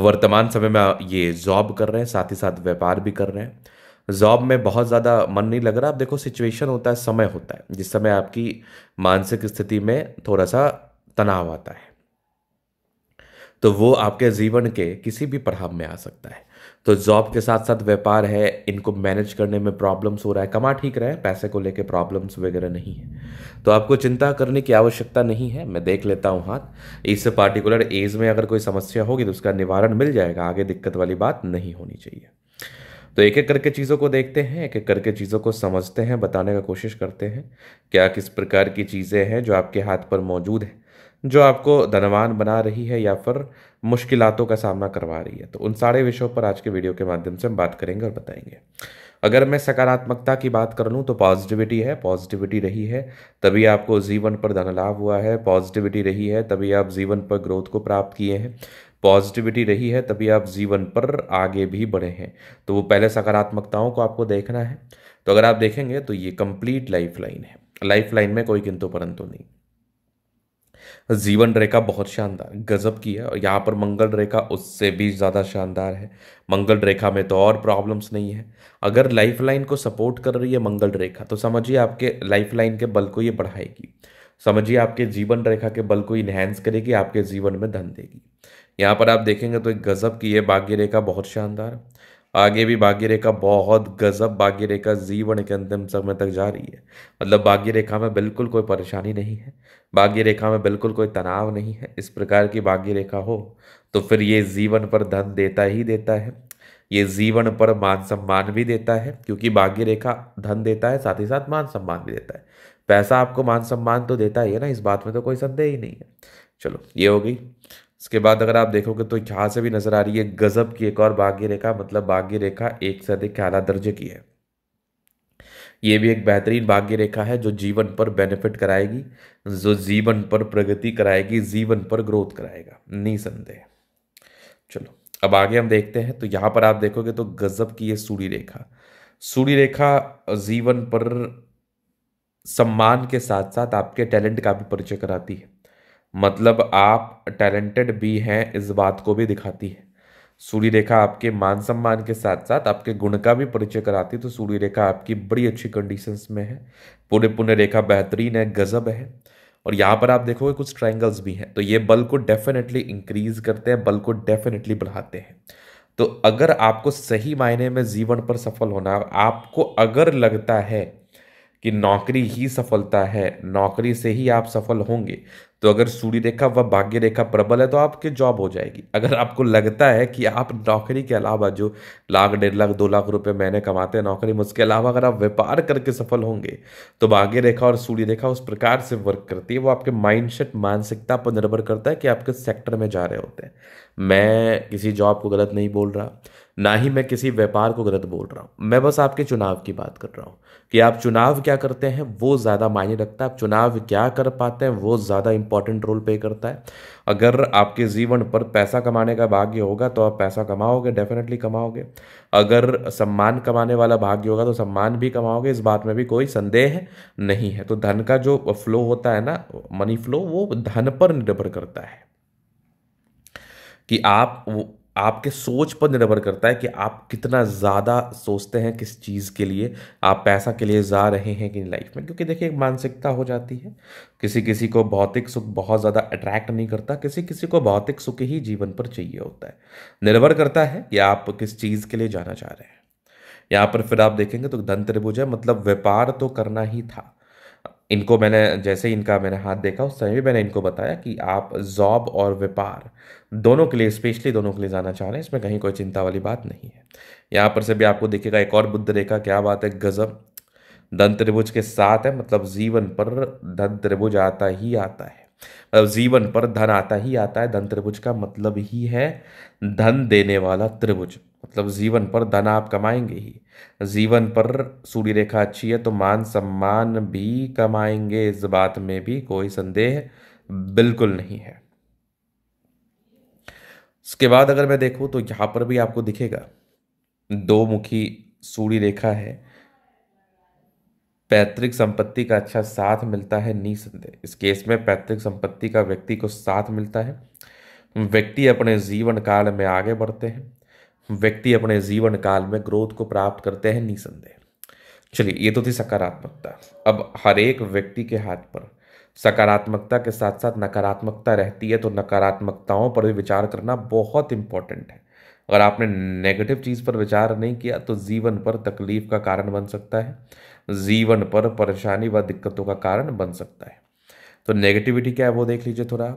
वर्तमान समय में ये जॉब कर रहे हैं साथ ही साथ व्यापार भी कर रहे हैं जॉब में बहुत ज़्यादा मन नहीं लग रहा आप देखो सिचुएशन होता है समय होता है जिस समय आपकी मानसिक स्थिति में थोड़ा सा तनाव आता है तो वो आपके जीवन के किसी भी प्रभाव में आ सकता है तो जॉब के साथ साथ व्यापार है इनको मैनेज करने में प्रॉब्लम्स हो रहा है कमा ठीक रहे पैसे को लेके प्रॉब्लम्स वगैरह नहीं है तो आपको चिंता करने की आवश्यकता नहीं है मैं देख लेता हूँ हाथ इस पार्टिकुलर एज में अगर कोई समस्या होगी तो उसका निवारण मिल जाएगा आगे दिक्कत वाली बात नहीं होनी चाहिए तो एक एक करके चीज़ों को देखते हैं एक एक करके चीज़ों को समझते हैं बताने का कोशिश करते हैं क्या किस प्रकार की चीज़ें हैं जो आपके हाथ पर मौजूद हैं जो आपको धनवान बना रही है या फिर मुश्किलों का सामना करवा रही है तो उन सारे विषयों पर आज के वीडियो के माध्यम से हम बात करेंगे और बताएंगे अगर मैं सकारात्मकता की बात कर लूँ तो पॉजिटिविटी है पॉजिटिविटी रही है तभी आपको जीवन पर धन लाभ हुआ है पॉजिटिविटी रही है तभी आप जीवन पर ग्रोथ को प्राप्त किए हैं पॉजिटिविटी रही है तभी आप जीवन पर आगे भी बढ़े हैं तो वो पहले सकारात्मकताओं को आपको देखना है तो अगर आप देखेंगे तो ये कंप्लीट लाइफ लाइन है लाइफ लाइन में कोई किंतु परंतु नहीं जीवन रेखा बहुत शानदार गजब की है और यहाँ पर मंगल रेखा उससे भी ज़्यादा शानदार है मंगल रेखा में तो और प्रॉब्लम्स नहीं है अगर लाइफ लाइन को सपोर्ट कर रही है मंगल रेखा तो समझिए आपके लाइफ लाइन के बल को ये बढ़ाएगी समझिए आपके जीवन रेखा के बल को इन्हेंस करेगी आपके जीवन में धन देगी यहाँ पर आप देखेंगे तो एक गजब की है भाग्य रेखा बहुत शानदार आगे भी भाग्य रेखा बहुत गजब भाग्य रेखा जीवन के अंतिम समय तक जा रही है मतलब भाग्य रेखा में बिल्कुल कोई परेशानी नहीं है भाग्य रेखा में बिल्कुल कोई तनाव नहीं है इस प्रकार की भाग्य रेखा हो तो फिर ये जीवन पर धन देता ही देता है ये जीवन पर मान सम्मान भी देता है क्योंकि भाग्य रेखा धन देता है साथ ही साथ मान सम्मान भी देता है पैसा आपको मान सम्मान तो देता ही है ना इस बात में तो कोई संदेह ही नहीं है चलो ये हो गई इसके बाद अगर आप देखोगे तो यहाँ से भी नजर आ रही है गजब की एक और भाग्य रेखा मतलब भाग्य रेखा एक से अधिक आला दर्जे की है ये भी एक बेहतरीन भाग्य रेखा है जो जीवन पर बेनिफिट कराएगी जो जीवन पर प्रगति कराएगी जीवन पर ग्रोथ कराएगा निसंदेह चलो अब आगे हम देखते हैं तो यहाँ पर आप देखोगे तो गजब की ये सूर्य रेखा सूर्य रेखा जीवन पर सम्मान के साथ साथ आपके टैलेंट का भी परिचय कराती है मतलब आप टैलेंटेड भी हैं इस बात को भी दिखाती है सूर्य रेखा आपके मान सम्मान के साथ साथ आपके गुण का भी परिचय कराती है तो सूर्य रेखा आपकी बड़ी अच्छी कंडीशंस में है पूरे पुण्य रेखा बेहतरीन है गजब है और यहाँ पर आप देखोगे कुछ ट्राइंगल्स भी हैं तो ये बल को डेफिनेटली इंक्रीज करते हैं बल को डेफिनेटली बढ़ाते हैं तो अगर आपको सही मायने में जीवन पर सफल होना आपको अगर लगता है कि नौकरी ही सफलता है नौकरी से ही आप सफल होंगे तो अगर सूर्य रेखा व भाग्य रेखा प्रबल है तो आपकी जॉब हो जाएगी अगर आपको लगता है कि आप नौकरी के अलावा जो लाख डेढ़ लाख दो लाख रुपए महीने कमाते हैं नौकरी में उसके अलावा अगर आप व्यापार करके सफल होंगे तो भाग्य रेखा और सूर्य रेखा उस प्रकार से वर्क करती है वो आपके माइंडसेट मानसिकता पर निर्भर करता है कि आप किस सेक्टर में जा रहे होते हैं मैं किसी जॉब को गलत नहीं बोल रहा ना ही मैं किसी व्यापार को गलत बोल रहा हूँ मैं बस आपके चुनाव की बात कर रहा हूँ कि आप चुनाव क्या करते हैं वो ज़्यादा मायने रखता है आप चुनाव क्या कर पाते हैं वो ज़्यादा इंपॉर्टेंट रोल प्ले करता है अगर आपके जीवन पर पैसा कमाने का भाग्य होगा तो आप पैसा कमाओगे डेफिनेटली कमाओगे अगर सम्मान कमाने वाला भाग्य होगा तो सम्मान भी कमाओगे इस बात में भी कोई संदेह नहीं है तो धन का जो फ्लो होता है ना मनी फ्लो वो धन पर निर्भर करता है कि आप आपके सोच पर निर्भर करता है कि आप कितना ज़्यादा सोचते हैं किस चीज़ के लिए आप पैसा के लिए जा रहे हैं कि लाइफ में क्योंकि देखिए एक मानसिकता हो जाती है किसी किसी को भौतिक सुख बहुत ज़्यादा अट्रैक्ट नहीं करता किसी किसी को भौतिक सुख ही जीवन पर चाहिए होता है निर्भर करता है कि आप किस चीज़ के लिए जाना चाह रहे हैं यहाँ पर फिर आप देखेंगे तो धन त्रिभुज है मतलब व्यापार तो करना ही था इनको मैंने जैसे ही इनका मैंने हाथ देखा उस समय भी मैंने इनको बताया कि आप जॉब और व्यापार दोनों के लिए स्पेशली दोनों के लिए जाना चाह रहे हैं इसमें कहीं कोई चिंता वाली बात नहीं है यहाँ पर से भी आपको देखिएगा एक और बुद्ध रेखा क्या बात है गजब धन त्रिभुज के साथ है मतलब जीवन पर धन त्रिभुज आता ही आता है मतलब जीवन पर धन आता ही आता है धन त्रिभुज का मतलब ही है धन देने वाला त्रिभुज मतलब जीवन पर धन आप कमाएंगे ही जीवन पर सूर्य रेखा अच्छी है तो मान सम्मान भी कमाएंगे इस बात में भी कोई संदेह बिल्कुल नहीं है उसके बाद अगर मैं देखूं तो यहां पर भी आपको दिखेगा दो मुखी सूर्य रेखा है पैतृक संपत्ति का अच्छा साथ मिलता है निसंदेह इस केस में पैतृक संपत्ति का व्यक्ति को साथ मिलता है व्यक्ति अपने जीवन काल में आगे बढ़ते हैं व्यक्ति अपने जीवन काल में ग्रोथ को प्राप्त करते हैं निसंदेह चलिए ये तो थी सकारात्मकता अब हर एक व्यक्ति के हाथ पर सकारात्मकता के साथ साथ नकारात्मकता रहती है तो नकारात्मकताओं पर भी विचार करना बहुत इंपॉर्टेंट है अगर आपने नेगेटिव चीज़ पर विचार नहीं किया तो जीवन पर तकलीफ का कारण बन सकता है जीवन पर परेशानी व दिक्कतों का कारण बन सकता है तो नेगेटिविटी क्या है वो देख लीजिए थोड़ा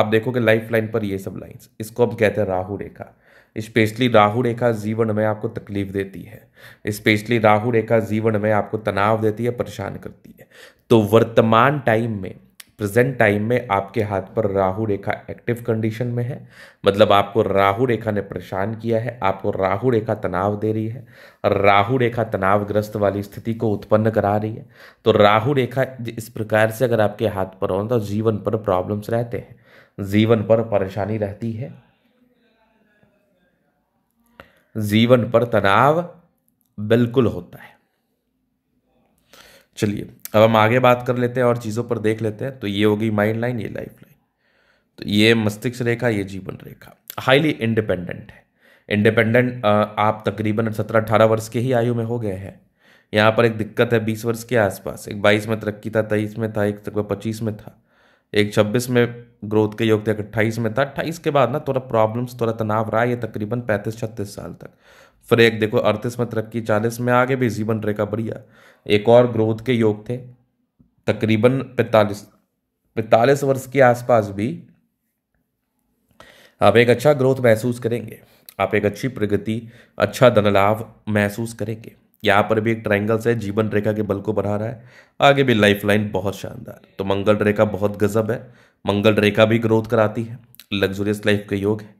आप देखोगे लाइफ लाइन पर ये सब लाइन्स इसको हम कहते हैं राहु रेखा स्पेशली राहु रेखा जीवन में आपको तकलीफ देती है स्पेशली राहु रेखा जीवन में आपको तनाव देती है परेशान करती है तो वर्तमान टाइम में प्रेजेंट टाइम में आपके हाथ पर राहु रेखा एक्टिव कंडीशन में है मतलब आपको राहु रेखा ने परेशान किया है आपको राहु रेखा तनाव दे रही है राहु रेखा तनावग्रस्त वाली स्थिति को उत्पन्न करा रही है तो राहु रेखा इस प्रकार से अगर आपके हाथ पर हो तो जीवन पर प्रॉब्लम्स रहते हैं जीवन पर परेशानी रहती है जीवन पर तनाव बिल्कुल होता है चलिए अब हम आगे बात कर लेते हैं और चीज़ों पर देख लेते हैं तो ये होगी माइंड लाइन ये लाइफ लाइन तो ये मस्तिष्क रेखा ये जीवन रेखा हाईली इंडिपेंडेंट है इंडिपेंडेंट आप तकरीबन सत्रह अठारह वर्ष के ही आयु में हो गए हैं यहाँ पर एक दिक्कत है बीस वर्ष के आसपास एक बाईस में तरक्की था तेईस में था एक तक पच्चीस में था एक छब्बीस में ग्रोथ के योग थे अट्ठाईस में था अट्ठाईस के बाद ना थोड़ा प्रॉब्लम्स थोड़ा तनाव रहा ये तकरीबन पैंतीस छत्तीस साल तक फिर एक देखो अड़तीस में तरक्की चालीस में आगे भी जीवन रेखा बढ़िया एक और ग्रोथ के योग थे तकरीबन पैंतालीस पैंतालीस वर्ष के आसपास भी आप एक अच्छा ग्रोथ महसूस करेंगे आप एक अच्छी प्रगति अच्छा धन लाभ महसूस करेंगे यहाँ पर भी एक ट्राइंगल से जीवन रेखा के बल को बढ़ा रहा है आगे भी लाइफ लाइन बहुत शानदार तो मंगल रेखा बहुत गजब है मंगल रेखा भी ग्रोथ कराती है लग्जोरियस लाइफ का योग है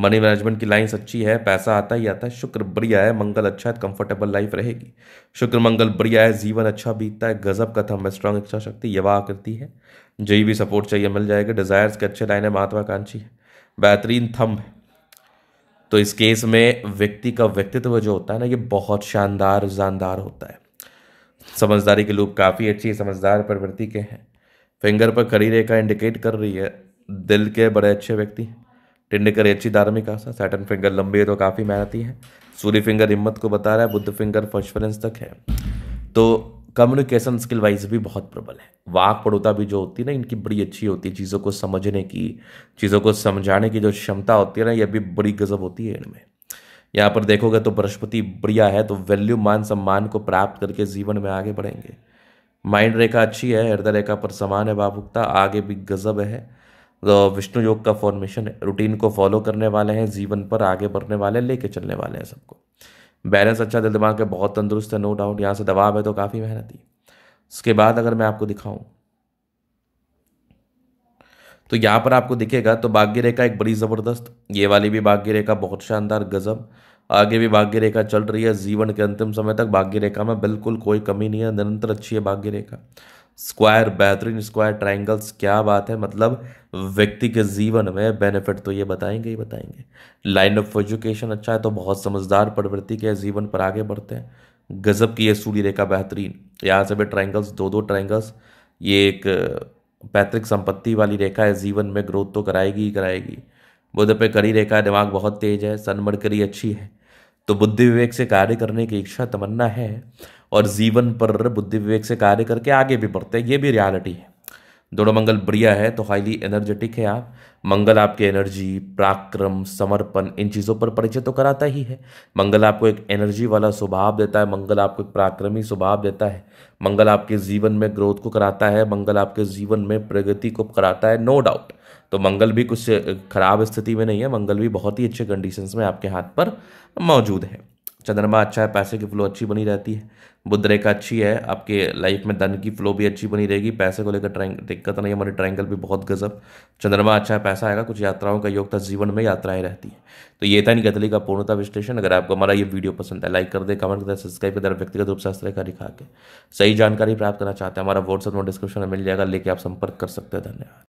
मनी मैनेजमेंट की लाइन्स अच्छी है पैसा आता ही आता है शुक्र बढ़िया है मंगल अच्छा है कंफर्टेबल लाइफ रहेगी शुक्र मंगल बढ़िया है जीवन अच्छा बीतता है गजब कथम है स्ट्रांग इच्छा शक्ति यवा करती है जो भी सपोर्ट चाहिए मिल जाएगा डिजायर्स के अच्छे लाइन है महत्वाकांक्षी है बेहतरीन थम्ब है तो इस केस में व्यक्ति का व्यक्तित्व जो होता है ना ये बहुत शानदार जानदार होता है समझदारी के लोग काफ़ी अच्छी समझदार प्रवृत्ति के हैं फिंगर पर खड़ी रेखा इंडिकेट कर रही है दिल के बड़े अच्छे व्यक्ति हैं करी अच्छी धार्मिक आशा सैटन फिंगर लंबी है तो काफ़ी मेहनती है सूर्य फिंगर हिम्मत को बता रहा है बुद्ध फिंगर फर्स्ट तक है तो कम्युनिकेशन स्किल वाइज भी बहुत प्रबल है वाक पड़ोता भी जो होती है ना इनकी बड़ी अच्छी होती है चीज़ों को समझने की चीज़ों को समझाने की जो क्षमता होती है ना ये भी बड़ी गजब होती है इनमें यहाँ पर देखोगे तो बृहस्पति बढ़िया है तो वैल्यू मान सम्मान को प्राप्त करके जीवन में आगे बढ़ेंगे माइंड रेखा अच्छी है हृदय रेखा पर समान है भावुकता आगे भी गजब है तो विष्णु योग का फॉर्मेशन है रूटीन को फॉलो करने वाले हैं जीवन पर आगे बढ़ने वाले हैं लेके चलने वाले हैं सबको बैलेंस अच्छा दिल दिमाग के बहुत तंदुरुस्त है नो डाउट यहाँ से दबाव है तो काफ़ी मेहनत ही उसके बाद अगर मैं आपको दिखाऊं तो यहाँ पर आपको दिखेगा तो भाग्य रेखा एक बड़ी ज़बरदस्त ये वाली भी भाग्य रेखा बहुत शानदार गज़ब आगे भी भाग्य रेखा चल रही है जीवन के अंतिम समय तक भाग्य रेखा में बिल्कुल कोई कमी नहीं है निरंतर अच्छी है भाग्य रेखा स्क्वायर बेहतरीन स्क्वायर ट्राइंगल्स क्या बात है मतलब व्यक्ति के जीवन में बेनिफिट तो ये बताएंगे ही बताएंगे लाइन ऑफ एजुकेशन अच्छा है तो बहुत समझदार प्रवृत्ति के जीवन पर आगे बढ़ते हैं गज़ब की ये सूर्य रेखा बेहतरीन यहाँ से भी ट्राइंगल्स दो दो ट्राइंगल्स ये एक पैतृक संपत्ति वाली रेखा है जीवन में ग्रोथ तो कराएगी ही कराएगी बुध पे करी रेखा दिमाग बहुत तेज है सनमरकरी अच्छी है तो बुद्धि विवेक से कार्य करने की इच्छा तमन्ना है और जीवन पर बुद्धि विवेक से कार्य करके आगे भी बढ़ते हैं ये भी रियलिटी है दोनों मंगल बढ़िया है तो हाईली एनर्जेटिक है आप मंगल आपके एनर्जी पराक्रम समर्पण इन चीज़ों पर परिचय तो कराता ही है मंगल आपको एक एनर्जी वाला स्वभाव देता है मंगल आपको एक पराक्रमी स्वभाव देता है मंगल आपके जीवन में ग्रोथ को कराता है मंगल आपके जीवन में प्रगति को कराता है नो डाउट तो मंगल भी कुछ ख़राब स्थिति में नहीं है मंगल भी बहुत ही अच्छे कंडीशंस में आपके हाथ पर मौजूद है चंद्रमा अच्छा है पैसे की फ़्लो अच्छी बनी रहती है बुद्ध रेखा अच्छी है आपके लाइफ में धन की फ्लो भी अच्छी बनी रहेगी पैसे को लेकर ट्राइंग दिक्कत नहीं हमारे ट्राइंगल भी बहुत गजब चंद्रमा अच्छा है पैसा आएगा कुछ यात्राओं का योग था जीवन में यात्राएं रहती है तो ये था निकतली का पूर्णता विश्लेषण अगर आपको हमारा ये वीडियो पसंद है लाइक कर दे कमेंट कर दे सब्सक्राइब कर दे व्यक्तिगत रूप से रेखा दिखा के सही जानकारी प्राप्त करना चाहते हैं हमारा व्हाट्सअप में डिस्क्रिप्शन में मिल जाएगा लेके आप संपर्क कर सकते हैं धन्यवाद